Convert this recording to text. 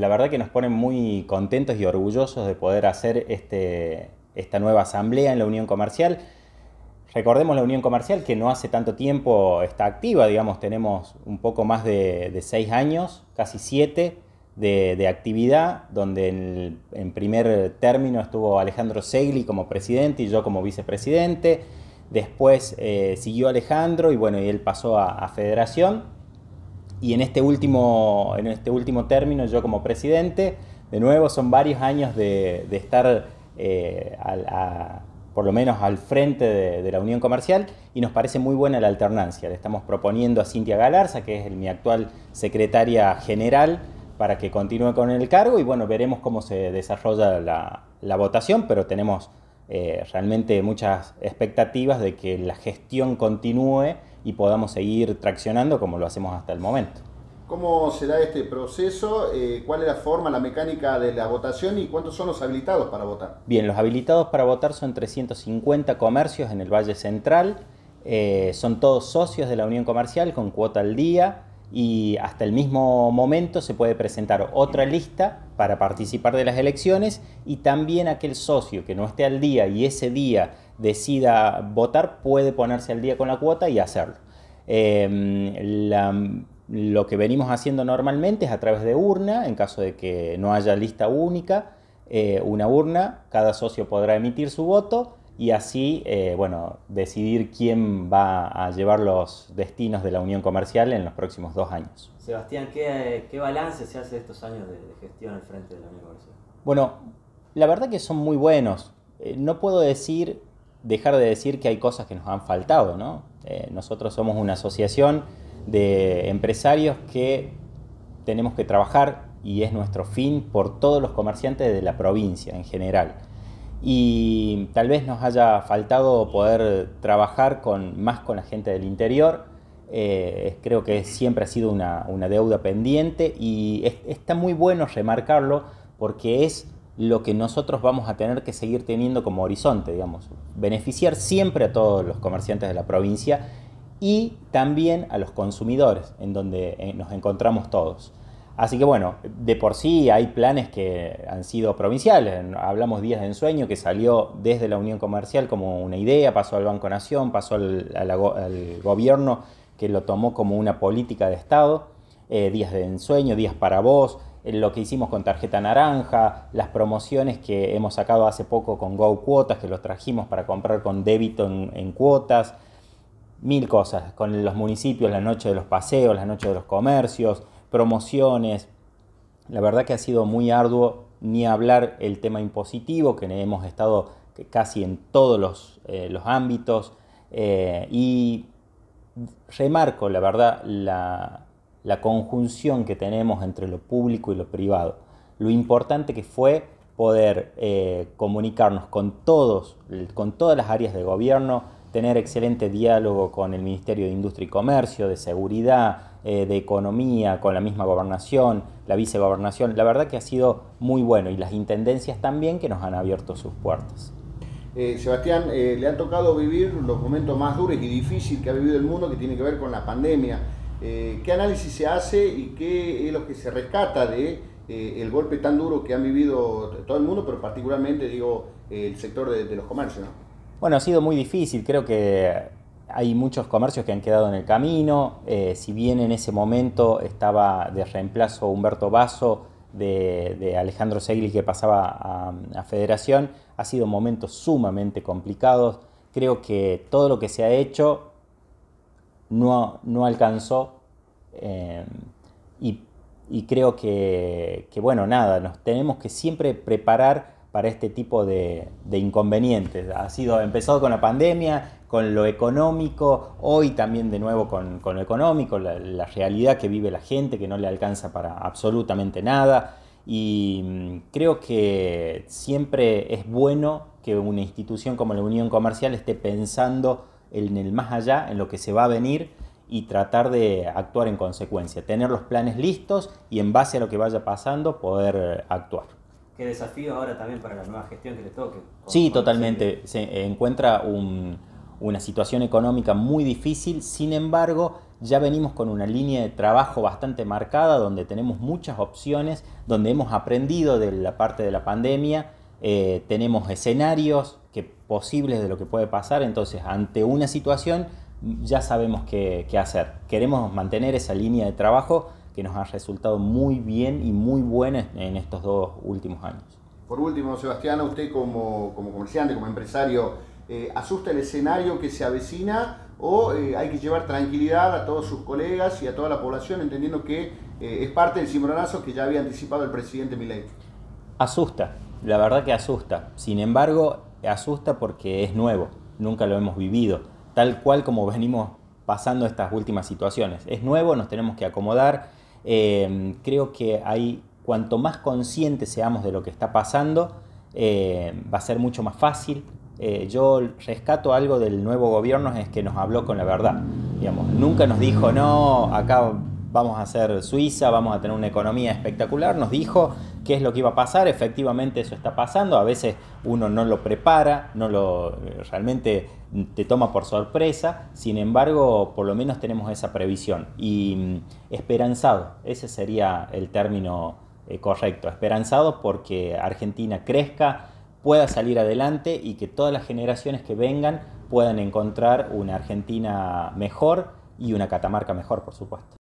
la verdad que nos ponen muy contentos y orgullosos de poder hacer este, esta nueva asamblea en la Unión Comercial. Recordemos la Unión Comercial que no hace tanto tiempo está activa, digamos, tenemos un poco más de, seis años, casi siete, de, actividad, donde en, primer término estuvo Alejandro Segli como presidente y yo como vicepresidente. Después eh, siguió Alejandro y bueno, y él pasó a, a Federación y en este, último, en este último término, yo como presidente, de nuevo son varios años de, estar eh, por lo menos al frente de, la Unión Comercial y nos parece muy buena la alternancia. Le estamos proponiendo a Cintia Galarza, que es mi actual secretaria general, para que continúe con el cargo y bueno, veremos cómo se desarrolla la votación, pero tenemos eh, realmente muchas expectativas de que la gestión continúe y podamos seguir traccionando como lo hacemos hasta el momento. ¿Cómo será este proceso? Eh, ¿Cuál es la forma, la mecánica de la votación y cuántos son los habilitados para votar? Bien, los habilitados para votar son 350 comercios en el Valle Central. Eh, son todos socios de la Unión Comercial con cuota al día y hasta el mismo momento se puede presentar otra lista para participar de las elecciones y también aquel socio que no esté al día y ese día decida votar puede ponerse al día con la cuota y hacerlo. Em, lo que venimos haciendo normalmente es a través de urna, en caso de que no haya lista única, eh, una urna, cada socio podrá emitir su voto y así, eh, bueno, decidir quién va a llevar los destinos de la unión comercial en los próximos dos años. Sebastián, ¿qué, balance se hace estos años de, gestión al frente de la unión comercial? Bueno, la verdad que son muy buenos. Eh, no puedo decir, dejar de decir que hay cosas que nos han faltado, ¿no? Eh, nosotros somos una asociación de empresarios que tenemos que trabajar y es nuestro fin por todos los comerciantes de la provincia en general y tal vez nos haya faltado poder trabajar con, más con la gente del interior. Eh, creo que siempre ha sido una, deuda pendiente y está muy bueno remarcarlo porque es lo que nosotros vamos a tener que seguir teniendo como horizonte, beneficiar siempre a todos los comerciantes de la provincia y también a los consumidores, en donde eh, nos encontramos todos. Así que bueno, de por sí hay planes que han sido provinciales. Hablamos Días de Ensueño, que salió desde la Unión Comercial como una idea, pasó al Banco Nación, pasó al, gobierno que lo tomó como una política de Estado. Eh, días de Ensueño, Días para Vos, eh, lo que hicimos con Tarjeta Naranja, las promociones que hemos sacado hace poco con Go Cuotas, que los trajimos para comprar con débito en cuotas. Mil cosas, con los municipios, la noche de los paseos, la noche de los comercios, promociones. La verdad que ha sido muy arduo ni hablar el tema impositivo, que hemos estado casi en todos los, eh, ámbitos. Eh, y remarco, la verdad, la, conjunción que tenemos entre lo público y lo privado. Lo importante que fue poder eh, comunicarnos con todos, con todas las áreas de gobierno, tener excelente diálogo con el Ministerio de Industria y Comercio, de Seguridad, eh, de Economía, con la misma gobernación, la vicegobernación. La verdad que ha sido muy bueno y las intendencias también que nos han abierto sus puertas. Eh, Sebastián, eh, le han tocado vivir los momentos más duros y difíciles que ha vivido el mundo que tiene que ver con la pandemia. ¿Qué análisis se hace y qué es lo que se rescata de el golpe tan duro que han vivido todo el mundo, pero particularmente digo el sector de, los comercios? Bueno, ha sido muy difícil, creo que hay muchos comercios que han quedado en el camino, eh, si bien en ese momento estaba de reemplazo Humberto Basso de, Alejandro Segli que pasaba a, Federación, ha sido momentos sumamente complicados, creo que todo lo que se ha hecho no, no alcanzó eh, y, creo que, que, bueno, nada, nos tenemos que siempre preparar para este tipo de, inconvenientes. Ha sido empezado con la pandemia, con lo económico, hoy también de nuevo con, lo económico, la, realidad que vive la gente, que no le alcanza para absolutamente nada. Y mm, creo que siempre es bueno que una institución como la Unión Comercial esté pensando en el más allá, en lo que se va a venir y tratar de actuar en consecuencia, tener los planes listos y en base a lo que vaya pasando poder actuar qué desafío ahora también para la nueva gestión que le toque. Sí, totalmente. Se eh, encuentra una situación económica muy difícil, sin embargo, ya venimos con una línea de trabajo bastante marcada, donde tenemos muchas opciones, donde hemos aprendido de la parte de la pandemia, eh, tenemos escenarios que, posibles de lo que puede pasar, entonces ante una situación ya sabemos qué hacer. Queremos mantener esa línea de trabajo que nos ha resultado muy bien y muy buenas en estos dos últimos años. Por último, Sebastián, usted como, comerciante, como empresario, eh, ¿asusta el escenario que se avecina o eh, hay que llevar tranquilidad a todos sus colegas y a toda la población, entendiendo que eh, es parte del cimbronazo que ya había anticipado el presidente Milei? Asusta, la verdad que asusta. Sin embargo, asusta porque es nuevo, nunca lo hemos vivido, tal cual como venimos pasando estas últimas situaciones. Es nuevo, nos tenemos que acomodar, Em, creo que ahí, cuanto más conscientes seamos de lo que está pasando, em, va a ser mucho más fácil. Eh, yo rescato algo del nuevo gobierno, es que nos habló con la verdad. Digamos, nunca nos dijo, no, acá vamos a ser Suiza, vamos a tener una economía espectacular. Nos dijo, qué es lo que iba a pasar, efectivamente eso está pasando, a veces uno no lo prepara, no lo eh, realmente te toma por sorpresa, sin embargo, por lo menos tenemos esa previsión y mm, esperanzado, ese sería el término eh, correcto, esperanzado porque Argentina crezca, pueda salir adelante y que todas las generaciones que vengan puedan encontrar una Argentina mejor y una Catamarca mejor, por supuesto.